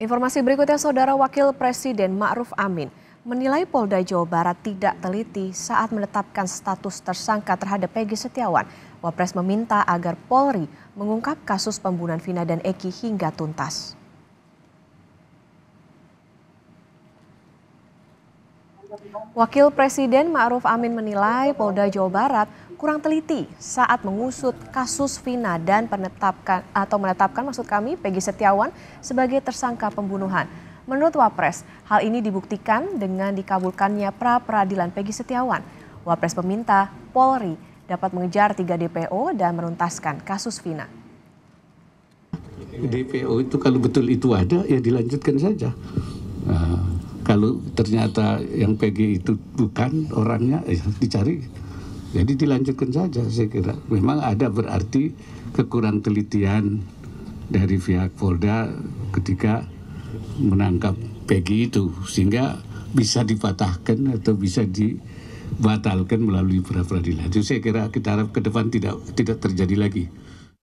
Informasi berikutnya, Saudara Wakil Presiden Ma'ruf Amin menilai Polda Jawa Barat tidak teliti saat menetapkan status tersangka terhadap Peggy Setiawan. Wapres meminta agar Polri mengungkap kasus pembunuhan Vina dan Eki hingga tuntas. Wakil Presiden Ma'ruf Amin menilai Polda Jawa Barat kurang teliti saat mengusut kasus Vina dan menetapkan atau menetapkan maksud kami Peggy Setiawan sebagai tersangka pembunuhan. Menurut Wapres, hal ini dibuktikan dengan dikabulkannya pra peradilan Peggy Setiawan. Wapres meminta Polri dapat mengejar tiga DPO dan menuntaskan kasus Vina. DPO itu kalau betul itu ada ya dilanjutkan saja. Ah kalau ternyata yang PG itu bukan orangnya ya dicari jadi dilanjutkan saja saya kira memang ada berarti kekurang telitian dari pihak Polda ketika menangkap PG itu sehingga bisa dipatahkan atau bisa dibatalkan melalui pra peradilan. Jadi saya kira kita harap ke depan tidak tidak terjadi lagi.